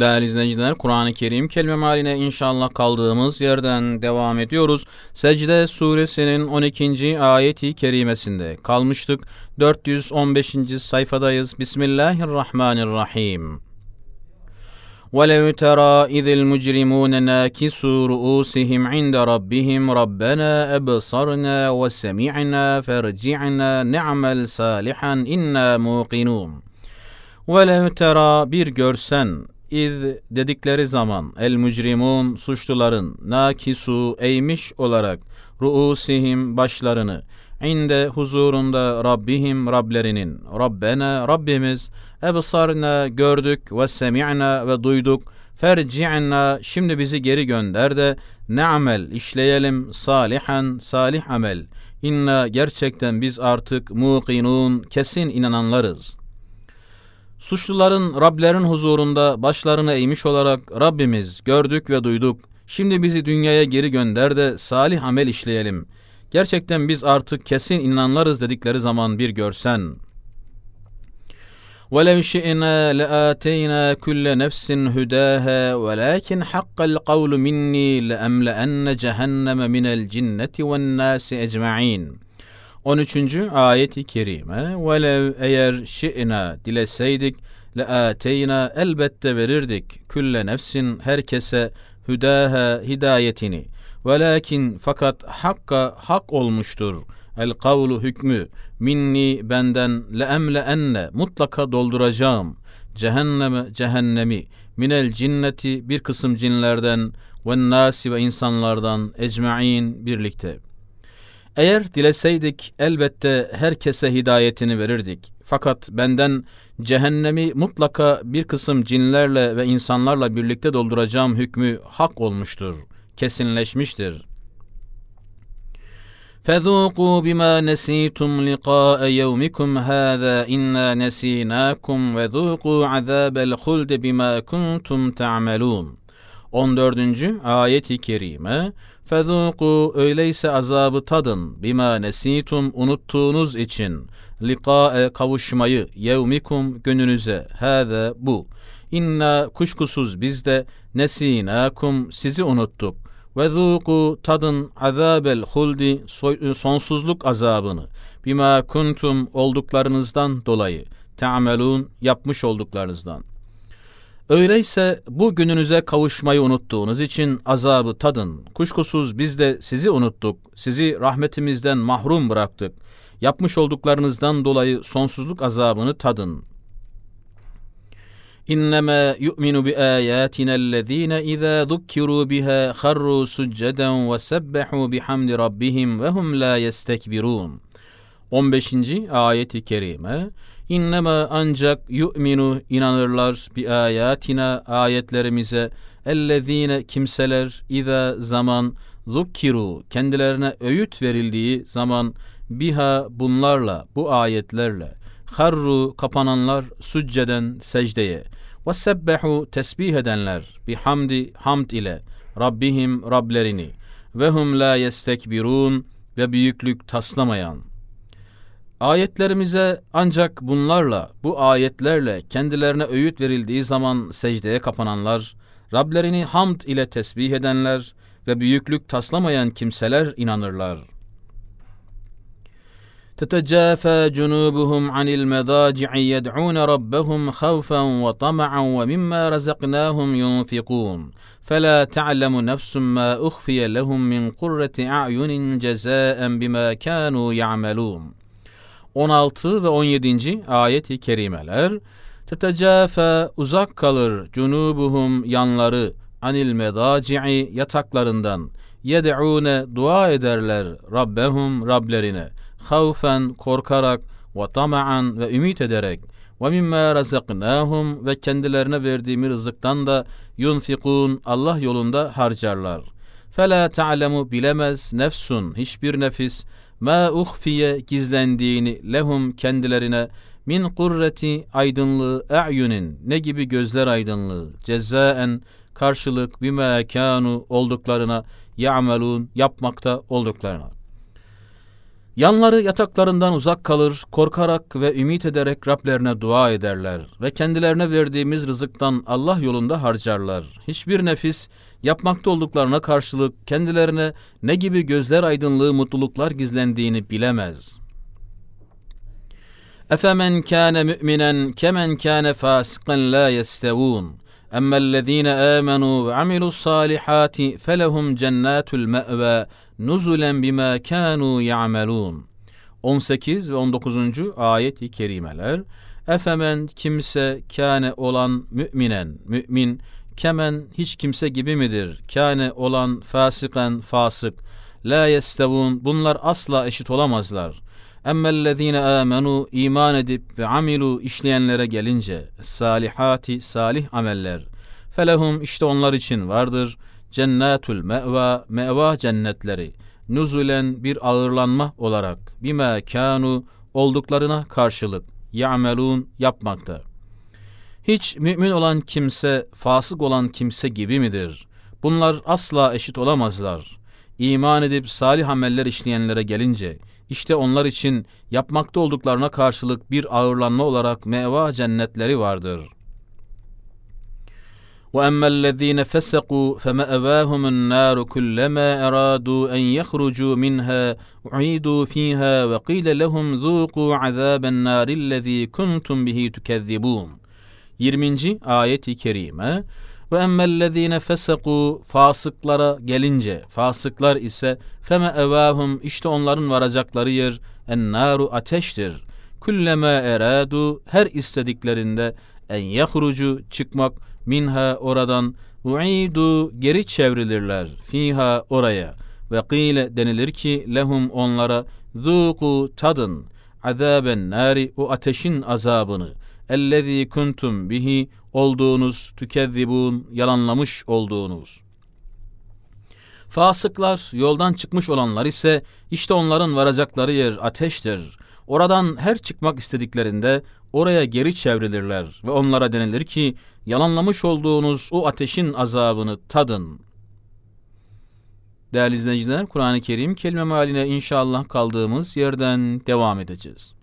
Değerli izleyiciler, Kur'an-ı Kerim kelime maline inşallah kaldığımız yerden devam ediyoruz. Secde suresinin 12. ayeti kerimesinde kalmıştık. 415. sayfadayız. Bismillahirrahmanirrahim. وَلَوْ تَرَى اِذِ الْمُجْرِمُونَ نَاكِسُوا رُؤُوسِهِمْ عِنْدَ رَبِّهِمْ رَبَّنَا أَبْصَرْنَا وَسَمِعْنَا فَارْجِعْنَا نَعْمَلْ صَالِحًا اِنَّا مُوقِنُونَ وَلَوْ تَرَى bir görsen iz dedikleri zaman el mücrimun suçluların nakisu eğmiş olarak ruusihim başlarını inde huzurunda Rabbihim Rablerinin Rabbena Rabbimiz ebsarna gördük ve semi'na ve duyduk ferci'na şimdi bizi geri gönder de ne amel işleyelim salihan salih amel inna gerçekten biz artık muqinun kesin inananlarız.'' Suçluların Rablerin huzurunda başlarını eğmiş olarak Rabbimiz gördük ve duyduk. Şimdi bizi dünyaya geri gönder de salih amel işleyelim. Gerçekten biz artık kesin inanlarız dedikleri zaman bir görsen. وَلَوْ شِئْنَا لَآتَيْنَا كُلَّ نَفْسٍ هُدَاهَا وَلَكِنْ حَقَّ الْقَوْلُ مِنِّي لَأَمْلَأَنَّ جَهَنَّمَ مِنَ الْجِنَّةِ وَالنَّاسِ اَجْمَعِينَ 13. ayet-i kerime velev eğer şi'na dileseydik le ateyna elbette verirdik külle nefsin herkese hüdaha hidayetini velakin fakat hakka hak olmuştur el kavlu hükmü minni benden le emle enne mutlaka dolduracağım cehenneme cehennemi minel cinneti bir kısım cinlerden ve nasi ve insanlardan ecmain birlikte.'' Eğer dileseydik elbette herkese hidayetini verirdik. Fakat benden cehennemi mutlaka bir kısım cinlerle ve insanlarla birlikte dolduracağım hükmü hak olmuştur, kesinleşmiştir. فَذُوقُوا بِمَا نَسِيتُمْ لِقَاءَ يَوْمِكُمْ هَذَا اِنَّا نَس۪ينَاكُمْ وَذُوقُوا عَذَابَ الْخُلْدِ بِمَا كُنْتُمْ تَعْمَلُونَ 14. ayet-i kerime Fezûku öyleyse azabı tadın bima nesitum unuttuğunuz için liqa'e kavuşmayı yevmikum gününüze hâze bu. İnna kuşkusuz biz de nesinakum sizi unuttuk. Ve zûku tadın azâbel huldi sonsuzluk azabını bima kuntum olduklarınızdan dolayı te'amelûn yapmış olduklarınızdan. Öyleyse bu gününüze kavuşmayı unuttuğunuz için azabı tadın. Kuşkusuz biz de sizi unuttuk, sizi rahmetimizden mahrum bıraktık. Yapmış olduklarınızdan dolayı sonsuzluk azabını tadın. İnneme yu'minu bi ayatinellezine izâ dukkiru biha harru succeden ve sebbehu bihamdi rabbihim ve hum la yestekbirun. 15. ayeti kerime İnnema ancak yu'minu inanırlar bi ayatina ayetlerimize ellezine kimseler iza zaman zukkiru kendilerine öğüt verildiği zaman biha bunlarla bu ayetlerle harru kapananlar succeden secdeye ve sebbehu tesbih edenler hamdi hamd ile Rabbihim Rablerini ve hum la yestekbirun ve büyüklük taslamayan Ayetlerimize ancak bunlarla, bu ayetlerle kendilerine öğüt verildiği zaman secdeye kapananlar, Rablerini hamd ile tesbih edenler ve büyüklük taslamayan kimseler inanırlar. تتجافى جنوبهم عن المضاجع يدعون ربهم خوفا وطمعا ومما رزقناهم ينفقون فلا تعلم نفس ما أخفي لهم من قرة أعين جزاء بما كانوا يعملون 16 ve 17. ayeti i kerimeler Tetecafe uzak kalır cunubuhum yanları anil medaci'i yataklarından yed'une dua ederler rabbehum rablerine havfen korkarak ve tama'an ve ümit ederek ve mimme razaknahum ve kendilerine verdiğimiz rızıktan da yunfikun Allah yolunda harcarlar. Fela ta'lemu bilemez nefsun hiçbir nefis ma uhfiye gizlendiğini lehum kendilerine min kurreti aydınlığı a'yunin ne gibi gözler aydınlığı cezaen karşılık bir mekanu olduklarına ya'melun yapmakta olduklarına Yanları yataklarından uzak kalır, korkarak ve ümit ederek Rablerine dua ederler ve kendilerine verdiğimiz rızıktan Allah yolunda harcarlar. Hiçbir nefis yapmakta olduklarına karşılık kendilerine ne gibi gözler aydınlığı mutluluklar gizlendiğini bilemez. Efemen kâne mü'minen kemen kâne fâsıkan la yestevûn.'' أما الذين آمنوا وعملوا الصالحات فلهم جنات المأوى نزلا بما كانوا يعملون 18 ve 19. ayet-i kerimeler Efemen kimse kâne olan müminen mümin kemen hiç kimse gibi midir? Kâne olan fasiken fasık la yestevun bunlar asla eşit olamazlar.'' Emmellezine amenu iman edip ve amilu işleyenlere gelince salihati salih ameller felehum işte onlar için vardır cennetul meva meva cennetleri nuzulen bir ağırlanma olarak bime kanu olduklarına karşılık ya'melun yapmakta. Hiç mümin olan kimse fasık olan kimse gibi midir? Bunlar asla eşit olamazlar iman edip salih ameller işleyenlere gelince, işte onlar için yapmakta olduklarına karşılık bir ağırlanma olarak meva cennetleri vardır.'' وأما الذين فسقوا فمأواهم النار كلما أرادوا أن يخرجوا منها أعيدوا فيها وقيل لهم ذوقوا عذاب النار الذي كنتم به تكذبون 20. ayet-i kerime ve emmellezine feseku fasıklara gelince fasıklar ise feme evahum işte onların varacakları yer en naru ateştir. Külleme eradu her istediklerinde en yahrucu çıkmak minha oradan uidu geri çevrilirler fiha oraya ve kile denilir ki lehum onlara zuku tadın.'' azaben nari o ateşin azabını ellezî kuntum bihi olduğunuz tükezzibun yalanlamış olduğunuz. Fasıklar yoldan çıkmış olanlar ise işte onların varacakları yer ateştir. Oradan her çıkmak istediklerinde oraya geri çevrilirler ve onlara denilir ki yalanlamış olduğunuz o ateşin azabını tadın.'' Değerli izleyiciler, Kur'an-ı Kerim kelime maline inşallah kaldığımız yerden devam edeceğiz.